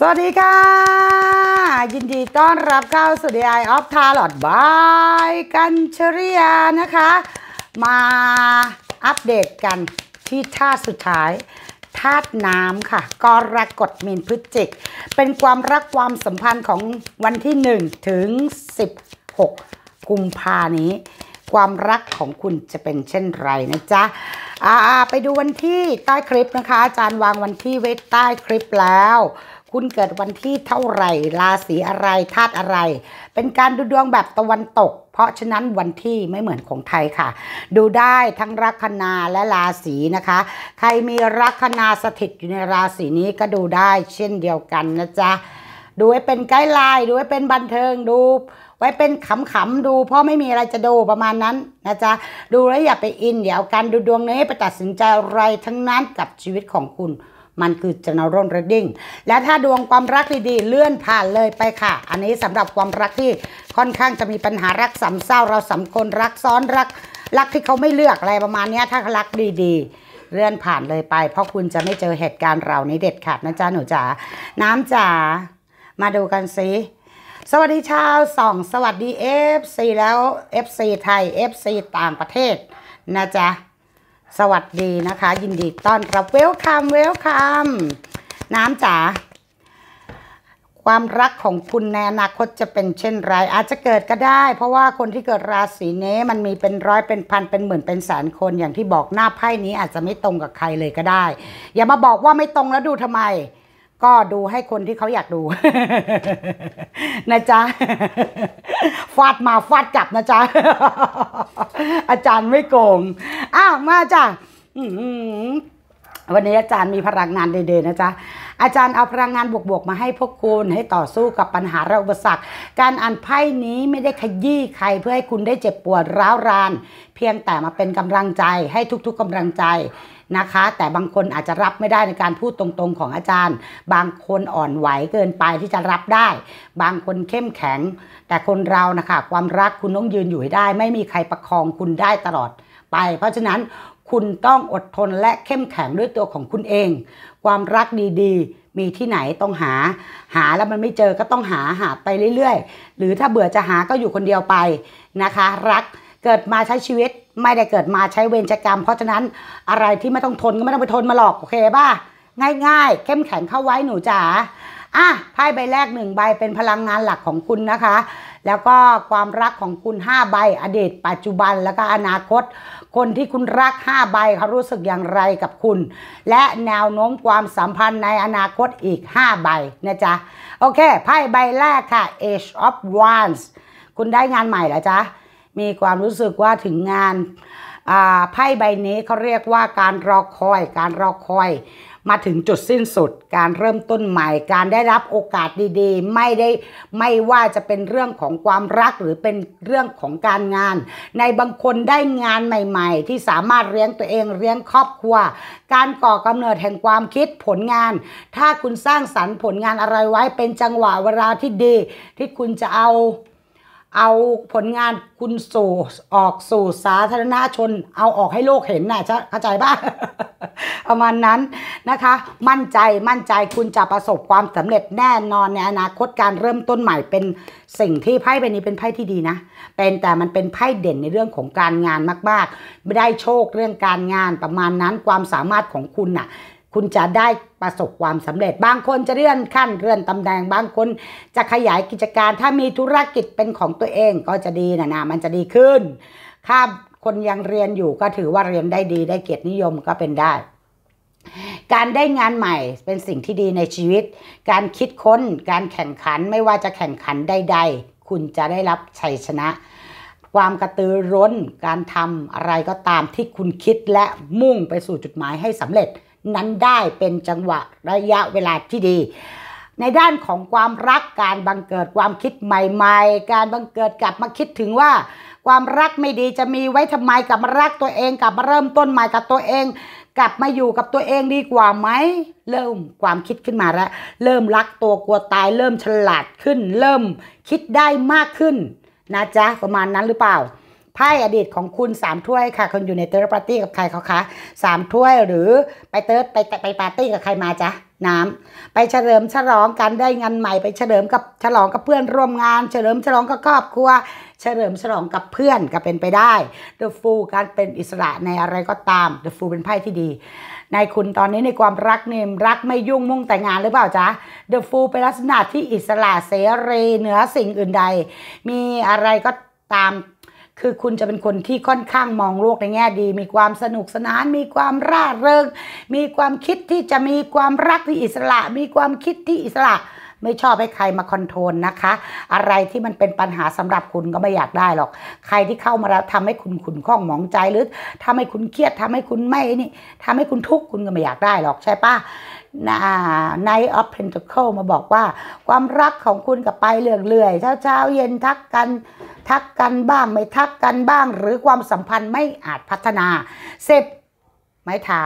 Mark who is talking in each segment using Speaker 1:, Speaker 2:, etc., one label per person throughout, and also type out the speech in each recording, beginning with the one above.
Speaker 1: สวัสดีค่ะ ยินดีต้อนรับเข้าสู่ DI of Tarot by กันชริยานะคะ มาอัปเดตกันที่ท่าสุดท้ายธาตุน้ำค่ะกรกฎมีนพฤจิก เป็นความรักความสัมพันธ์ของวันที่ 1 ถึง 16 กุมภานี้ ความรักของคุณจะเป็นเช่นไรนะจ๊ะไปดูวันที่ใต้คลิปนะคะ อาจารย์วางวันที่ไว้ใต้คลิปแล้วคุณเกิดวันที่เท่าไหร่ราศีอะไร ธาตุอะไร เป็นการดูดวงแบบตะวันตก เพราะฉะนั้นวันที่ไม่เหมือนของไทยค่ะ ดูได้ทั้งลัคนาและราศีนะคะ ใครมีลัคนาสถิตอยู่ในราศีนี้ก็ดูได้เช่นเดียวกันนะจ๊ะ ดูไว้เป็นไกด์ไลน์ดูไว้เป็นบันเทิงดู ไว้เป็นขำๆดู เพราะไม่มีอะไรจะดูประมาณนั้นนะจ๊ะ ดูแล้วอย่าไปอินเดี๋ยวการดูดวงนี้ไปตัดสินใจอะไรทั้งนั้นกับชีวิตของคุณมันคือจะนร่นระดิ่งและถ้าดวงความรักดีๆ เลื่อนผ่านเลยไปค่ะ อันนี้สำหรับความรักที่ค่อนข้างจะมีปัญหารักสำมเศร้าเราสำมคนรักซ้อนรักรักที่เขาไม่เลือกอะไรประมาณนี้ถ้ารักดีๆ เลื่อนผ่านเลยไป เพราะคุณจะไม่เจอเหตุการณ์เรานี้เด็ดขาดนะจ๊ะหนูจ๋าน้ำจ๋ามาดูกันสิสวัสดีชาวสองสวัสดีเอฟซีแล้วเอฟซีไทยเอฟซีต่างประเทศนะจ๊ะสวัสดีนะคะยินดีต้อนรับเวลคัมเวลคัมน้ำจ๋าความรักของคุณในอนาคตจะเป็นเช่นไร อาจจะเกิดก็ได้ เพราะว่าคนที่เกิดราศีเนี้มันมีเป็นร้อยเป็นพันเป็นหมื่นเป็นแสนคนอย่างที่บอกหน้าไพ่นี้อาจจะไม่ตรงกับใครเลยก็ได้ อย่ามาบอกว่าไม่ตรงแล้วดูทำไมก็ดูให้คนที่เขาอยากดู นะจ๊ะฟาดมาฟาดกลับ นะจ๊ะอาจารย์ไม่โกงอ้าวมาจ้ะวันนี้อาจารย์มีพลังงานเด่นๆนะจ๊ะอาจารย์เอาพลังงานบวกๆ มาให้พวกคุณ ให้ต่อสู้กับปัญหาและอุปสรรค การอ่านไพ่นี้ไม่ได้ขยี้ใคร เพื่อให้คุณได้เจ็บปวด ร้าวราน เพียงแต่มาเป็นกำลังใจให้ทุก ๆ กำลังใจนะคะแต่บางคนอาจจะรับไม่ได้ในการพูดตรงๆของอาจารย์ บางคนอ่อนไหวเกินไปที่จะรับได้ บางคนเข้มแข็ง แต่คนเรานะคะความรักคุณต้องยืนอยู่ให้ได้ ไม่มีใครประคองคุณได้ตลอดไป เพราะฉะนั้นคุณต้องอดทนและเข้มแข็งด้วยตัวของคุณเอง ความรักดีๆ มีที่ไหนต้องหา หาแล้วมันไม่เจอก็ต้องหาหาไปเรื่อยๆ หรือถ้าเบื่อจะหาก็อยู่คนเดียวไปนะคะ รักเกิดมาใช้ชีวิตไม่ได้เกิดมาใช้เวรใช้กรรม เพราะฉะนั้นอะไรที่ไม่ต้องทนก็ไม่ต้องไปทนมาหรอก โอเคป่ะง่ายๆ เข้มแข็งเข้าไว้หนูจ๋าอ่ะไพ่ใบแรกหนึ่งใบเป็นพลังงานหลักของคุณนะคะ แล้วก็ความรักของคุณ 5 ใบอดีตปัจจุบันแล้วก็อนาคต คนที่คุณรัก 5 ใบเขารู้สึกอย่างไรกับคุณ และแนวโน้มความสัมพันธ์ในอนาคตอีก 5 ใบนะจ๊ะโอเคไพ่ใบแรกค่ะ Age of Wands คุณได้งานใหม่เหรอจ๊ะมีความรู้สึกว่าถึงงานไพ่ใบนี้เขาเรียกว่าการรอคอย การรอคอย มาถึงจุด สิ้นสุด การเริ่มต้นใหม่ การได้รับโอกาสดีๆ ไม่ได้ ไม่ว่าจะเป็นเรื่องของความรักหรือเป็นเรื่องของการงาน ในบางคนได้งานใหม่ๆ ที่สามารถเลี้ยงตัวเองเลี้ยงครอบครัว การก่อกำเนิดแห่งความคิดผลงาน ถ้าคุณสร้างสรรค์ผลงานอะไรไว้เป็นจังหวะเวลาที่ดีที่คุณจะเอาเอาผลงานคุณสู่ออกสู่สาธารณชน เอาออกให้โลกเห็นนะ่ะจเข้าใจป้ะประมาณนั้นนะคะ มั่นใจมั่นใจคุณจะประสบความสำเร็จแน่นอนในอนาคตการเริ่มต้นใหม่เป็นสิ่งที่ไพ่ใบนี้เป็นไพ่ที่ดีนะเป็นแต่มันเป็นไพ่เด่นในเรื่องของการงานมาก ๆ ไม่ได้โชคเรื่องการงานประมาณนั้นความสามารถของคุณนะ่ะคุณจะได้ประสบความสำเร็จ บางคนจะเลื่อนขั้นเลื่อนตำแหน่ง บางคนจะขยายกิจการ ถ้ามีธุรกิจเป็นของตัวเองก็จะดีนะนะ มันจะดีขึ้น ถ้าคนยังเรียนอยู่ก็ถือว่าเรียนได้ดีได้เกียรตินิยมก็เป็นได้ การได้งานใหม่เป็นสิ่งที่ดีในชีวิต การคิดค้น การแข่งขันไม่ว่าจะแข่งขันใดๆคุณจะได้รับชัยชนะ ความกระตือร้น การทำอะไรก็ตามที่คุณคิดและมุ่งไปสู่จุดหมายให้สำเร็จนั้นได้เป็นจังหวะระยะเวลาที่ดี ในด้านของความรักการบังเกิดความคิดใหม่ๆ การบังเกิดกลับมาคิดถึงว่า ความรักไม่ดีจะมีไว้ทำไมกลับมารักตัวเองกลับมาเริ่มต้นใหม่กับตัวเอง กลับมาอยู่กับตัวเองดีกว่าไหมเริ่มความคิดขึ้นมาแล้วเริ่มรักตัวกลัวตายเริ่มฉลาดขึ้น เริ่มคิดได้มากขึ้นนะจ๊ะประมาณนั้นหรือเปล่าไพ่อดีตของคุณ 3 ถ้วยค่ะคนอยู่ในเติร์ดปาร์ตี้กับใครเขาคะ3ถ้วยหรือไปเติร์ดไปไปปาร์ตี้กับใครมาจ๊ะน้ำ ไปเฉลิมฉลองกันได้งานใหม่ไปเฉลิมกับฉลองกับเพื่อนร่วมงาน เฉลิมฉลองกับครอบครัวเฉลิมฉลองกับเพื่อนก็เป็นไปได้เดอะฟูการเป็นอิสระในอะไรก็ตามเดอะฟูเป็นไพ่ที่ดีในคุณตอนนี้ในความรักเนี่ยรักไม่ยุ่งมุ่งแต่งานหรือเปล่าจ๊ะเดอะฟูเป็นลักษณะที่อิสระเสรีเหนือสิ่งอื่นใด มีอะไรก็ตามคือคุณจะเป็นคนที่ค่อนข้างมองโลกในแง่ดี มีความสนุกสนาน มีความร่าเริง มีความคิดที่จะมีความรักที่อิสระ มีความคิดที่อิสระ ไม่ชอบให้ใครมาคอนโทรลนะคะ อะไรที่มันเป็นปัญหาสำหรับคุณก็ไม่อยากได้หรอก ใครที่เข้ามาแล้วทำให้คุณขุนข้องหมองใจหรือ ทำให้คุณเครียดทำให้คุณไม่นี่ทำให้คุณทุกข์คุณก็ไม่อยากได้หรอกใช่ปะนายออฟเพนทคเคิลมาบอกว่า ความรักของคุณกับไปเรื่อยๆเช้าๆเย็นทักกันทักกันบ้างไม่ทักกันบ้างหรือความสัมพันธ์ไม่อาจพัฒนาสิบไม้เท้า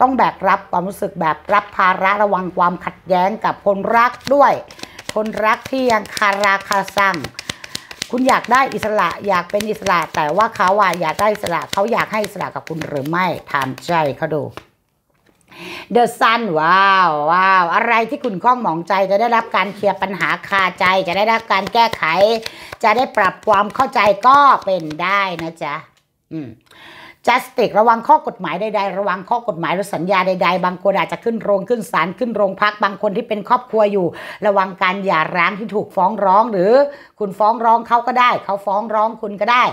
Speaker 1: ต้องแบกรับความรู้สึกแบบรับภาระระวังความขัดแย้งกับคนรักด้วย คนรักที่ยังคาราคาซังคุณอยากได้อิสระอยากเป็นอิสระแต่ว่าเขาอ่ะอยากได้อิสระเขาอยากให้อิสระกับคุณหรือไม่ถามใจเขาดูเดอะซันว้าว ว้าว อะไรที่คุณข้องหมองใจจะได้รับการเคลียร์ปัญหาคาใจ จะได้รับการแก้ไข จะได้ปรับความเข้าใจก็เป็นได้นะจ๊ะอืม just ติกระวังข้อกฎหมายใดๆ ระวังข้อกฎหมายหรือสัญญาใดๆ บางคนอาจจะขึ้นโรงขึ้นศาลขึ้นโรงพัก บางคนที่เป็นครอบครัวอยู่ ระวังการหย่าร้างที่ถูกฟ้องร้องหรือ คุณฟ้องร้องเขาก็ได้ เขาฟ้องร้องคุณก็ได้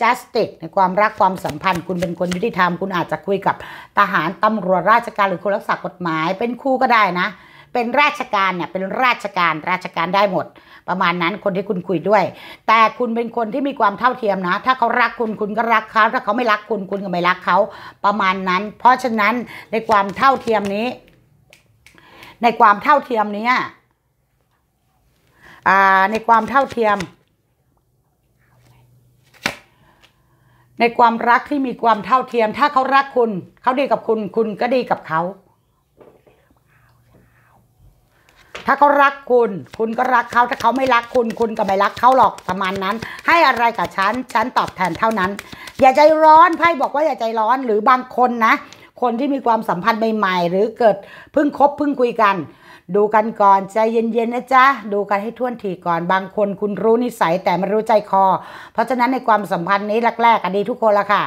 Speaker 1: just ติกในความรักความสัมพันธ์ คุณเป็นคนยุติธรรมคุณอาจจะคุยกับ ทหารตำรวจราชการหรือคนรักษากฎหมายเป็นคู่ก็ได้นะเป็นราชการเนี่ยเป็นราชการราชการได้หมด ประมาณนั้น คนที่คุณคุยด้วย แต่คุณเป็นคนที่มีความเท่าเทียมนะถ้าเขารักคุณคุณก็รักเขาถ้าเขาไม่รักคุณคุณก็ไม่รักเขาประมาณนั้น เพราะฉะนั้นในความเท่าเทียมนี้ ในความเท่าเทียมนี้ในความเท่าเทียม ในความรักที่มีความเท่าเทียม ถ้าเขารักคุณ เขาดีกับคุณคุณก็ดีกับเขาถ้าเขารักคุณ คุณก็รักเขาถ้าเขาไม่รักคุณคุณก็ไม่รักเขาหรอกประมาณนั้น ให้อะไรกับฉันฉันตอบแทนเท่านั้น อย่าใจร้อนไพ่บอกว่าอย่าใจร้อนหรือบางคนนะ คนที่มีความสัมพันธ์ใหม่ ๆ หรือเกิดเพิ่งคบเพิ่งคุยกัน ดูกันก่อนใจเย็นๆนะจ๊ะดูกันให้ท่วนทีก่อน บางคนคุณรู้นิสัยแต่ไม่รู้ใจคอ เพราะฉะนั้นในความสัมพันธ์นี้แรกๆอดีทุกคนละค่ะ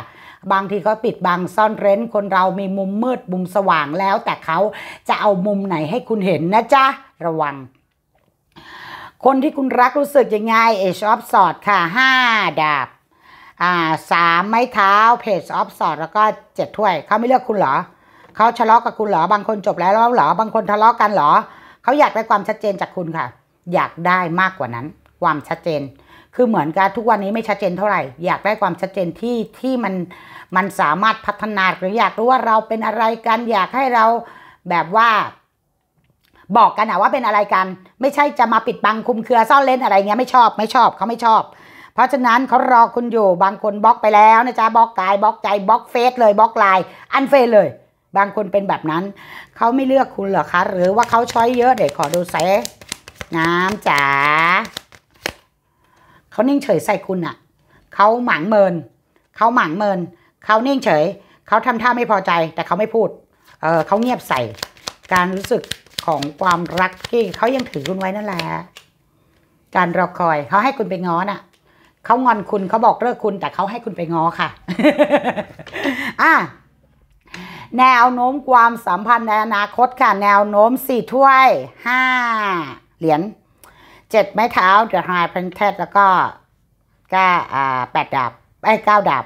Speaker 1: บางทีเขาปิดบังซ่อนเร้น คนเรามีมุมมืดมุมสว่างแล้ว แต่เขาจะเอามุมไหนให้คุณเห็นนะจ๊ะระวัง คนที่คุณรักรู้สึกยังไงเอชออฟสอดค่ะห้าดาบอ่าสามไม้เท้าเพจออฟสอดแล้วก็เจ็ดถ้วย เขาไม่เลือกคุณเหรอ เขาทะเลาะกับคุณเหรอ บางคนจบแล้วแล้วเหรอ บางคนทะเลาะกันเหรอ เขาอยากได้ความชัดเจนจากคุณค่ะ อยากได้มากกว่านั้นความชัดเจน คือเหมือนกันทุกวันนี้ไม่ชัดเจนเท่าไหร่ อยากได้ความชัดเจนที่ที่มันมันสามารถพัฒนาหรืออยากรู้ว่าเราเป็นอะไรกันอยากให้เราแบบว่าบอกกันนะว่าเป็นอะไรกัน ไม่ใช่จะมาปิดบังคุมเครือซ่อนเล่นอะไรเงี้ย ไม่ชอบไม่ชอบเขาไม่ชอบ เพราะฉะนั้นเขารอคุณอยู่บางคนบล็อกไปแล้วนะจ๊ะบล็อกกายบล็อกใจบล็อกเฟซเลยบล็อกไลน์อันเฟซเลย บางคนเป็นแบบนั้นเขาไม่เลือกคุณหรอคะ หรือว่าเขาช้อยเยอะเดี๋ยวขอดูเซน้ำจ๋าเขานิ่งเฉยใส่คุณอะเขาหมางเมินเขาหมางเมินเขานิ่งเฉยเขาทำท่าไม่พอใจ แต่เขาไม่พูดเออเขาเงียบใส่การรู้สึกของความรักที่เขายังถือคุณไว้นั่นแหละการรอคอยเขาให้คุณไปง้อน่ะเขางอนคุณเขาบอกเลิกคุณแต่เขาให้คุณไปง้อค่ะอ่ะ แนวโน้มความสัมพันธ์ในอนาคตค่ะ แนวโน้มสี่ถ้วยห้าเหรียญเจ็ดไม้เท้าเดือดหายเพนเทสแล้วก็ก้อ่าแปดดาบไอ้เก้าดาบ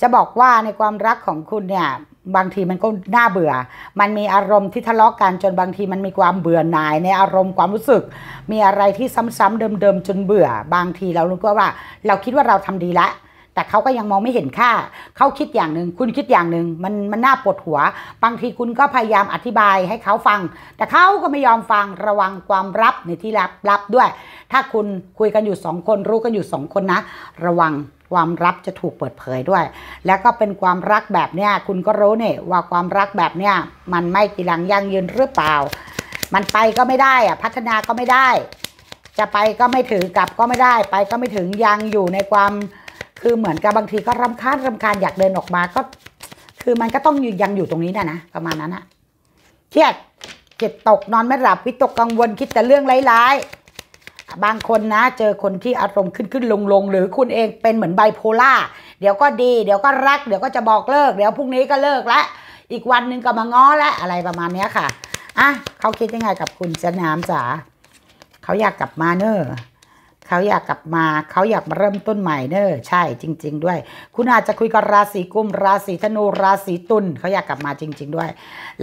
Speaker 1: จะบอกว่าในความรักของคุณเนี่ยบางทีมันก็น่าเบื่อ มันมีอารมณ์ที่ทะเลาะกันจนบางทีมันมีความเบื่อหน่ายในอารมณ์ความรู้สึก มีอะไรที่ซ้ำๆเดิมๆจนเบื่อ บางทีเรารู้ก็ว่า เราคิดว่าเราทำดีละแต่เขาก็ยังมองไม่เห็นค่า เขาคิดอย่างหนึ่งคุณคิดอย่างหนึ่งมันมันน่าปวดหัว บางทีคุณก็พยายามอธิบายให้เขาฟัง แต่เขาก็ไม่ยอมฟังระวังความรับในที่รับรับด้วย ถ้าคุณคุยกันอยู่สองคนรู้กันอยู่สองคนนะ ระวังความรับจะถูกเปิดเผยด้วย แล้วก็เป็นความรักแบบเนี้ยคุณก็รู้เนี่ยว่าความรักแบบเนี้ยมันไม่กีรังยั่งยืนหรือเปล่า มันไปก็ไม่ได้อะพัฒนา ก็ไม่ได้ จะไปก็ไม่ถึงกลับก็ไม่ได้ ไปก็ไม่ถึงยังอยู่ในความ คือเหมือนกับบางทีก็รำคาญรำคาญอยากเดินออกมา ก็คือมันก็ต้องยู่ยังอยู่ตรงนี้นะนะประมาณนั้นอะเครียดจิตตกนอนไม่หลับวิตกกังวลคิดแต่เรื่องร้ายๆบางคนนะเจอคนที่อารมณ์ขึ้นขึ้นลงลงหรือคุณเองเป็นเหมือนไบโพล่าเดี๋ยวก็ดีเดี๋ยวก็รักเดี๋ยวก็จะบอกเลิกเดี๋ยวพรุ่งนี้ก็เลิกละอีกวันหนึ่งก็มาง้อและอะไรประมาณนี้ค่ะอ่ะเขาคิดยังไงกับคุณะนามจ๋าเขาอยากกลับมาเนอะเขาอยากกลับมาเขาอยากมาเริ่มต้นใหม่เนอะใช่ จริง ๆ ด้วย คุณอาจจะคุยกับราศีกุมราศีธนูราศีตุลเขาอยากกลับมาจริง ๆด้วย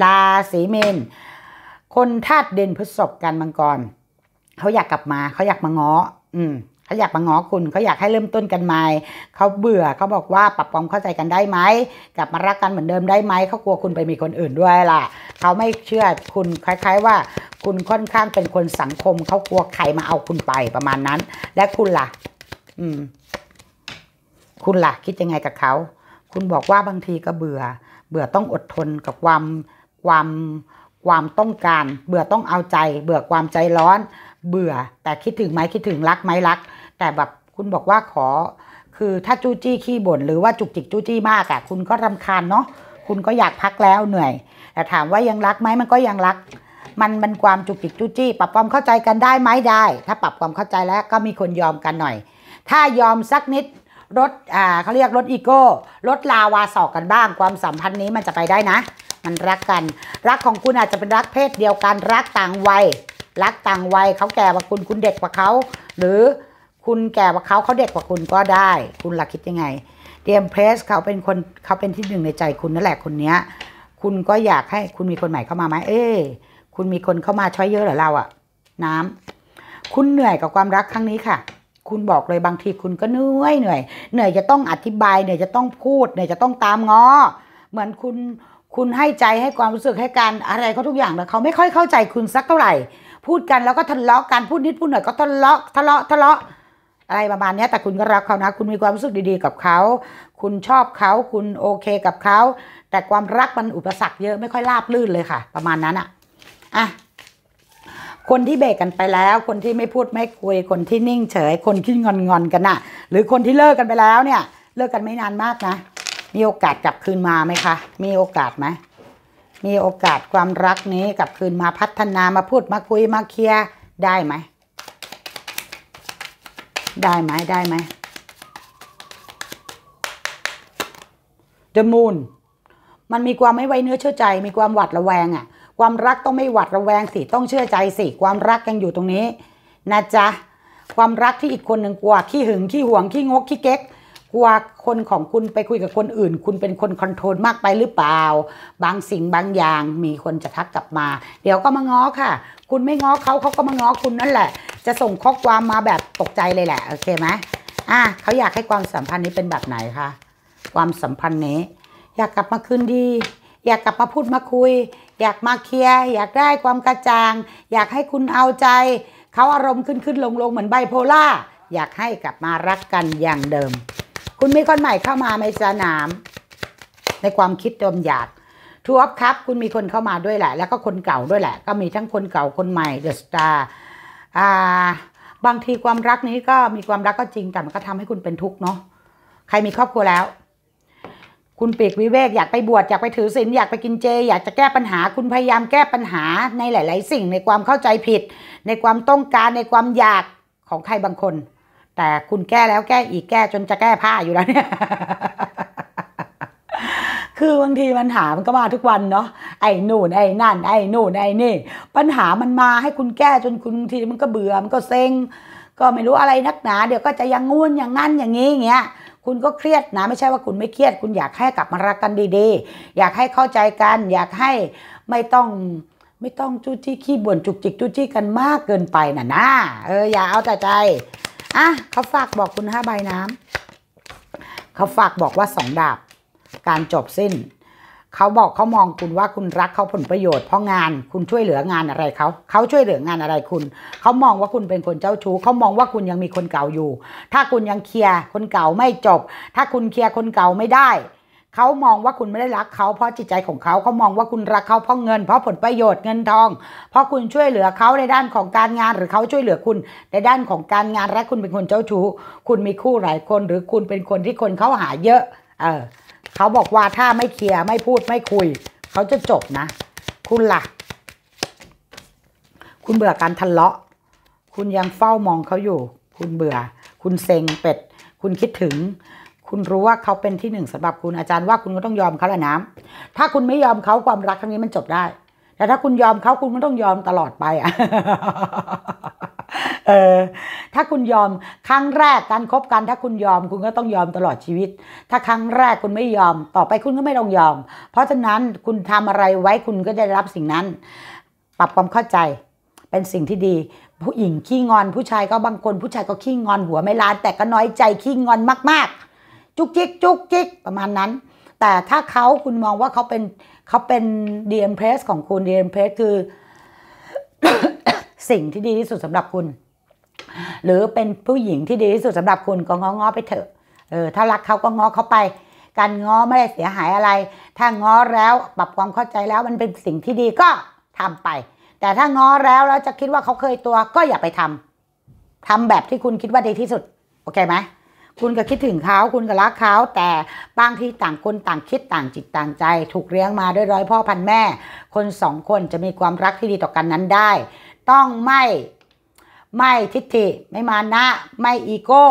Speaker 1: ราศีเมน คนธาตุเด่นพฤศพกันมังกรเขาอยากกลับมา เขาอยากมาง้อ อืม เขาอยากมาง้อคุณ เขาอยากให้เริ่มต้นกันใหม่ เขาเบื่อ เขาบอกว่าปรับความเข้าใจกันได้ไหมกลับมารักกันเหมือนเดิมได้ไหมเขากลัวคุณไปมีคนอื่นด้วยล่ะ เขาไม่เชื่อคุณ คล้าย ๆ ว่า คุณค่อนข้างเป็นคนสังคม เขากลัวใครมาเอาคุณไปประมาณนั้น และคุณล่ะ อืม คุณล่ะ คิดยังไงกับเขา คุณบอกว่าบางทีก็เบื่อ เบื่อต้องอดทนกับความความความต้องการ เบื่อต้องเอาใจ เบื่อความใจร้อนเบื่อแต่คิดถึงไหมคิดถึงรักไหมรัก แต่แบบคุณบอกว่าขอ คือถ้าจู้จี้ขี้บ่น หรือว่าจุกจิกจู้จี้มากอะ่ะคุณก็รำคาญเนาะคุณก็อยากพักแล้วเหนื่อย แต่ถามว่ายังรักไหมมันก็ยังรัก มันมันความจุกจิกจู้จี้ปรับความเข้าใจกันได้ไหมได้ ถ้าปรับความเข้าใจแล้วก็มีคนยอมกันหน่อย ถ้ายอมสักนิดลดอ่าเขาเรียกลดอีโก้ลดลาวาสอกกันบ้าง ความสัมพันธ์นี้มันจะไปได้นะ มันรักกัน รักของคุณอาจจะเป็นรักเพศเดียวกันรักต่างวัยรักต่างวัยเขาแก่กว่าคุณคุณเด็กกว่าเขา หรือคุณแก่กว่าเขาเขาเด็กกว่าคุณก็ได้ คุณหลักคิดยังไงเดียมเพรสเขาเป็นคนเขาเป็นที่หนึ่งในใจคุณนั่นแหละคนเนี้ยคุณก็อยากให้คุณมีคนใหม่เข้ามาไหมเอ้คุณมีคนเข้ามาช้อยเยอะหรอเราอะน้ำ คุณเหนื่อยกับความรักครั้งนี้ค่ะ คุณบอกเลยบางทีคุณก็เหนื่อยเหนื่อยเหนื่อยจะต้องอธิบายเหนื่อยจะต้องพูดเหนื่อยจะต้องตามง้อเหมือนคุณคุณให้ใจให้ความรู้สึกให้การอะไรเขาทุกอย่างแล้วเขาไม่ค่อยเข้าใจคุณสักเท่าไหร่พูดกัน แล้วก็ทะเลาะกันพูดนิดพูดหน่อยก็ทะเลาะทะเลาะทะเลาะอะไรประมาณนี้แต่คุณก็รักเขานะคุณมีความรู้สึกดีๆกับเขา คุณชอบเขาคุณโอเคกับเขา แต่ความรักมันอุปสรรคเยอะไม่ค่อยราบลื่นเลยค่ะ ประมาณนั้นอะอ่ะคนที่เบรกกันไปแล้วคนที่ไม่พูดไม่คุยคนที่นิ่งเฉยคนที่งอนงอนกันน่ะหรือคนที่เลิกกันไปแล้วเนี่ยเลิกกันไม่นานมากนะ มีโอกาสกลับคืนมาไหมคะมีโอกาสไหมมีโอกาสความรักนี้กลับคืนมาพัฒนามาพูดมาคุยมาเคลียร์ได้ไหมได้ไหมได้ไหม The Moon มันมีความไม่ไว้เนื้อเชื่อใจ มีความหวัดระแวงอะ่ะความรักต้องไม่หวัดระแวงสิต้องเชื่อใจสิความรักยังอยู่ตรงนี้นะจ๊ะความรักที่อีกคนหนึ่งกลัวขี้หึงขี้หวงขี้งกขี้เก๊กกลัวคนของคุณไปคุยกับคนอื่น คุณเป็นคนคอนโทรลมากไปหรือเปล่า บางสิ่งบางอย่างมีคนจะทักกลับมา เดี๋ยวก็มาง้อค่ะ คุณไม่ง้อเขาเขาก็มาง้อคุณนั่นแหละ จะส่งข้อความมาแบบตกใจเลยแหละ โอเคไหมอ่ะเขาอยากให้ความสัมพันธ์นี้เป็นแบบไหนคะ ความสัมพันธ์นี้ อยากกลับมาคืนดี อยากกลับมาพูดมาคุย อยากมาเคลียร์ อยากได้ความกระจ่าง อยากให้คุณเอาใจ เขาอารมณ์ขึ้นขึ้นลงลงเหมือนไบโพล่าอยากให้กลับมารักกันอย่างเดิมคุณมีคนใหม่เข้ามาในสนามในความคิดเดิมอยากทูออฟครับ คุณมีคนเข้ามาด้วยแหละ แล้วก็คนเก่าด้วยแหละ ก็มีทั้งคนเก่าคนใหม่เดอะสตาร์อ่า บางทีความรักนี้ก็มีความรักก็จริงแต่มันก็ทำให้คุณเป็นทุกข์เนาะใครมีครอบครัวแล้ว คุณปีกวิเวก อยากไปบวชอยากไปถือศีลอยากไปกินเจ อยากจะแก้ปัญหาคุณพยายามแก้ปัญหาในหลาย ๆ สิ่งในความเข้าใจผิด ในความต้องการในความอยากของใครบางคนแต่คุณแก้แล้วแก้อีกแก้จนจะแก้ผ้าอยู่แล้วเนี่ย คือบางทีปัญหามันก็มาทุกวันเนาะ ไอ้นู่นไอ้นั่น ไอ้นู่นไอ้นี่ ปัญหามันมาให้คุณแก้จนคุณบางทีมันก็เบื่อมันก็เซ็งก็ไม่รู้อะไรนักหนา เดี๋ยวก็จะยังงุ่นอย่างงั้นอย่างนี้อย่างเงี้ยคุณก็เครียดนะ ไม่ใช่ว่าคุณไม่เครียด คุณอยากให้กลับมารักกันดีๆ อยากให้เข้าใจกัน อยากให้ไม่ต้องไม่ต้องจู้จี้ขี้บ่นจุกจิกจู้จี้กันมากเกินไปน่ะนะ เอออย่าเอาแต่ใจอ่ะเขาฝากบอกคุณห้าใบน้ำเขาฝากบอกว่าสองดาบ การจบสิ้นเขาบอกเขามองคุณว่าคุณรักเขาผลประโยชน์เพราะงานคุณช่วยเหลืองานอะไรเขาเขาช่วยเหลืองานอะไรคุณเขามองว่าคุณเป็นคนเจ้าชู้เขามองว่าคุณยังมีคนเก่าอยู่ ถ้าคุณยังเคลียร์คนเก่าไม่จบ ถ้าคุณเคลียร์คนเก่าไม่ได้เขามองว่าคุณไม่ได้รัก เขาเพราะจิตใจของเขาเขามองว่าคุณรักเขาเพราะเงิน เพราะผลประโยชน์เงินทอง เพราะคุณช่วยเหลือเขาในด้านของการงาน หรือเขาช่วยเหลือคุณ ในด้านของการงานและ คุณเป็นคนเจ้าชู้คุณมีคู่หลายคน หรือคุณเป็นคนที่คนเขาหาเยอะ เออเขาบอกว่าถ้าไม่เคลียร์ไม่พูดไม่คุย เขาจะจบนะ คุณละ่ะคุณเบื่อการทะเลาะ คุณยังเฝ้ามองเขาอยู่ คุณเบื่อ คุณเซ็งเป็ด คุณคิดถึงคุณรู้ว่าเขาเป็นที่หนึ่งสำหรับคุณอาจารย์ว่า คุณก็ต้องยอมเขาแหละน้ำ ถ้าคุณไม่ยอมเขาความรักครั้งนี้มันจบได้ แต่ถ้าคุณยอมเขาคุณก็ต้องยอมตลอดไปอ่ะเออถ้าคุณยอมครั้งแรกการคบกัน ถ้าคุณยอม คุณก็ต้องยอมตลอดชีวิต ถ้าครั้งแรกคุณไม่ยอมต่อไปคุณก็ไม่ต้องยอม เพราะฉะนั้นคุณทำอะไรไว้คุณก็จะได้รับสิ่งนั้น ปรับความเข้าใจ เป็นสิ่งที่ดี ผู้หญิงขี้งอนผู้ชายก็บางคน ผู้ชายก็ขี้งอนหัวไม่ล้านแต่ก็น้อยใจขี้งอนมาก ๆจุกจิกจุกจิกประมาณนั้น แต่ถ้าเขาคุณมองว่าเขาเป็นเขาเป็น DM Press ของคุณ DM Press คือ สิ่งที่ดีที่สุดสำหรับคุณ หรือเป็นผู้หญิงที่ดีที่สุดสำหรับคุณก็ง้อง้อไปเถอะเออถ้ารักเขาก็ง้อเขาไป การง้อไม่ได้เสียหายอะไร ถ้าง้อแล้วปรับความเข้าใจแล้วมันเป็นสิ่งที่ดีก็ทำไป แต่ถ้าง้อแล้วแล้วจะคิดว่าเขาเคยตัวก็อย่าไปทำทำแบบที่คุณคิดว่าดีที่สุดโอเคไหมคุณก็คิดถึงเขาคุณก็รักเขาแต่บางทีต่างคนต่างคิดต่างจิตต่างใจ ถูกเลี้ยงมาด้วยร้อยพ่อพันแม่ คนสองคนจะมีความรักที่ดีต่อกันนั้นได้ ต้องไม่ไม่ทิฏฐิไม่มานะ ไม่อีโก้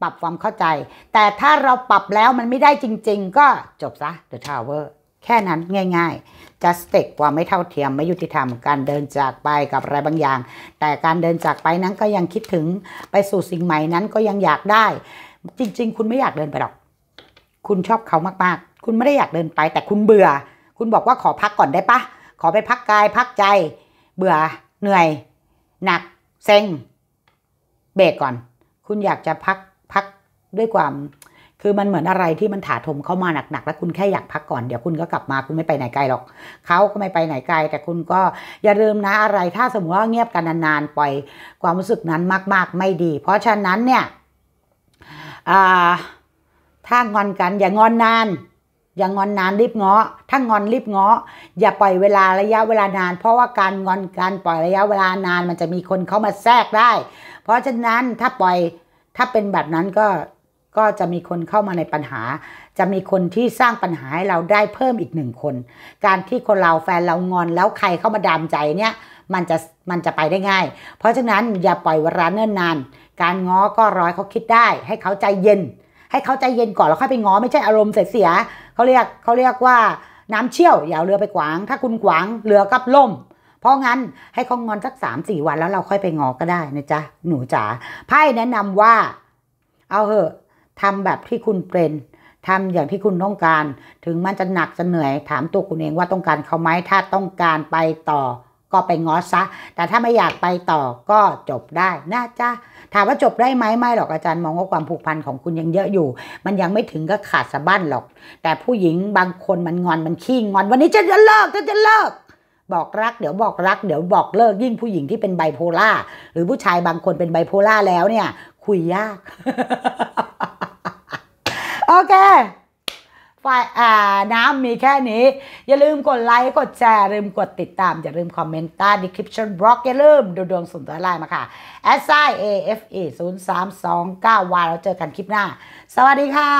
Speaker 1: ปรับความเข้าใจ แต่ถ้าเราปรับแล้วมันไม่ได้จริงๆ ก็จบซะ The Tower แค่นั้นง่ายๆ จะสเต็กกวาไม่เท่าเทียมไม่ยุติธรรมการเดินจากไปกับอะไรบางอย่าง แต่การเดินจากไปนั้นก็ยังคิดถึงไปสู่สิ่งใหม่นั้นก็ยังอยากได้จริงๆ คุณไม่อยากเดินไปหรอก คุณชอบเขามากๆ คุณไม่ได้อยากเดินไป แต่คุณเบื่อ คุณบอกว่าขอพักก่อนได้ปะ ขอไปพักกายพักใจ เบื่อ เหนื่อย หนักเซ็งเบรกก่อน คุณอยากจะพักพักด้วยความ คือมันเหมือนอะไรที่มันถาถมเข้ามาหนักๆ แล้วคุณแค่อยากพักก่อน เดี๋ยวคุณก็กลับมา คุณไม่ไปไหนไกลหรอก เขาก็ไม่ไปไหนไกลแต่คุณก็อย่าลืมนะอะไร ถ้าสมมติว่าเงียบกันนานๆ ปล่อย ความรู้สึกนั้นมาก ๆ ไม่ดี เพราะฉะนั้นเนี่ยถ้างอนกันอย่างอนนานอย่างอนนานรีบเงาะถ้างอนรีบเงาะอย่าปล่อยเวลาระยะเวลานาน เพราะว่าการงอนการปล่อยระยะเวลานาน มันจะมีคนเข้ามาแทรกได้ เพราะฉะนั้นถ้าปล่อยถ้าเป็นแบบนั้นก็ก็จะมีคนเข้ามาในปัญหา จะมีคนที่สร้างปัญหา ให้เราได้เพิ่มอีกหนึ่งคน การที่คนเรา แฟนเรางอนแล้วใครเข้ามาดามใจเนี่ยมันจะมันจะไปได้ง่าย เพราะฉะนั้นอย่าปล่อยเวลาเนิ่นนานการง้อก็ร้อยเขาคิดได้ ให้เขาใจเย็น ให้เขาใจเย็นก่อนแล้วค่อยไปง้อไม่ใช่อารมณ์เสีย เขาเรียกเขาเรียกว่า น้ำเชี่ยวอย่าเรือไปขวาง ถ้าคุณขวางเรือกับล่ม เพราะงั้นให้เขางอนสักสามสี่วันแล้วเราค่อยไปงอก็ได้นะจ๊ะหนูจ๋าไพ่แนะนำว่าเอาเหอะทำแบบที่คุณเป็นทำอย่างที่คุณต้องการ ถึงมันจะหนักจะเหนื่อยถามตัวคุณเองว่าต้องการเขาไหมถ้าต้องการไปต่อ ก็ไปง้อซะแต่ถ้าไม่อยากไปต่อก็จบได้นะจ๊ะถามว่าจบได้ไหมไม่หรอกอาจารย์มองว่าความผูกพันของคุณยังเยอะอยู่ มันยังไม่ถึงก็ขาดสะบั้นหรอก แต่ผู้หญิงบางคนมันงอนมันขี้งอนวันนี้จะเลิกจะเลิก บอกรักเดี๋ยวบอกรัก เดี๋ยวบอกเลิกยิ่งผู้หญิงที่เป็นไบโพล่าหรือผู้ชายบางคนเป็นไบโพล่าแล้วเนี่ยคุยยากโอเคน้ำมีแค่นี้ อย่าลืมกดไลค์กดแชร์ ลืมกดติดตาม อย่าลืมคอมเมนต์ใต้ดีคริปชั่นบล็อกอย่าลืมดูดวงส่วนตัวไลน์มาค่ะ s i a f e 0 3 2 9 y แล้วเจอกันคลิปหน้า สวัสดีค่ะ